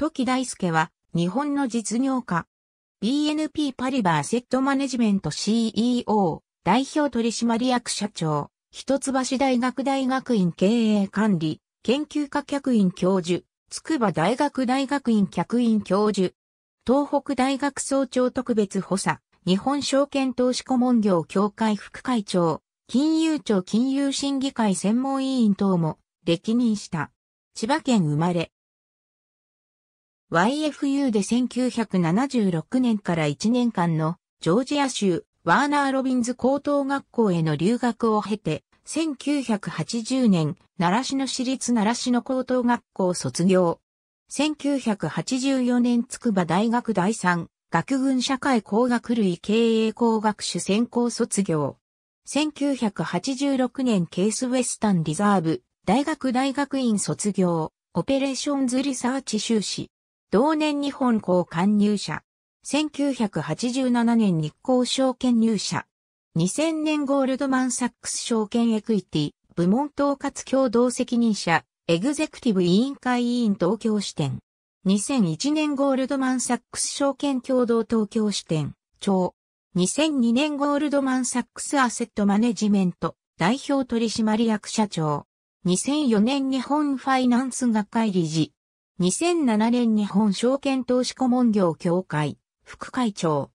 時大輔は、日本の実業家。BNP パリバーセットマネジメント CEO、代表取締役社長、一橋大学大学院経営管理、研究科客員教授、筑波大学大学院客員教授、東北大学総長特別補佐、日本証券投資顧問業協会副会長、金融庁金融審議会専門委員等も歴任した。千葉県生まれ、YFU で1976年から1年間のジョージア州ワーナー・ロビンズ高等学校への留学を経て、1980年、奈良市の私立奈良市の高等学校卒業。1984年筑波大学第3学群社会工学類経営工学主専攻卒業。1986年ケースウェスタンリザーブ大学大学院卒業。オペレーションズリサーチ修士。同年日本交管入社。1987年日光証券入社。2000年ゴールドマンサックス証券エクイティ部門統括共同責任者エグゼクティブ委員会委員東京支店。2001年ゴールドマンサックス証券共同東京支店長。2002年ゴールドマンサックスアセットマネジメント代表取締役社長。2004年日本ファイナンス学会理事。2007年日本証券投資顧問業協会、副会長。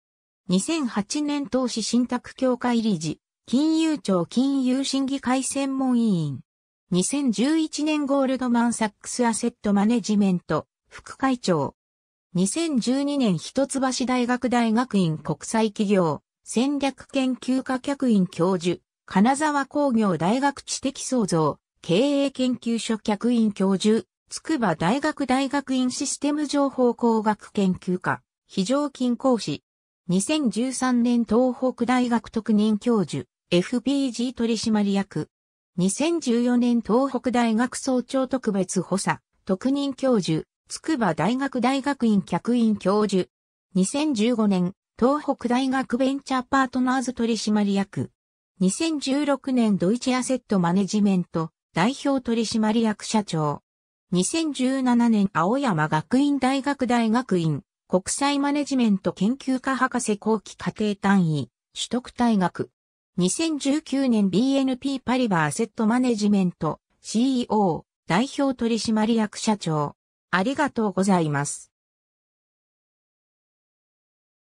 2008年投資信託協会理事、金融庁金融審議会専門委員。2011年ゴールドマンサックスアセットマネジメント、副会長。2012年一橋大学大学院国際企業、戦略研究科客員教授、金沢工業大学知的創造、経営研究所客員教授、筑波大学大学院システム情報工学研究科、非常勤講師。2013年東北大学特任教授、FPG 取締役。2014年東北大学総長特別補佐、特任教授、筑波大学大学院客員教授。2015年、東北大学ベンチャーパートナーズ取締役。2016年ドイツアセットマネジメント代表取締役社長。2017年青山学院大学大学院、国際マネジメント研究科博士後期家庭単位、取得大学。2019年 BNP パリバアセットマネジメント CEO 代表取締役社長。ありがとうございます。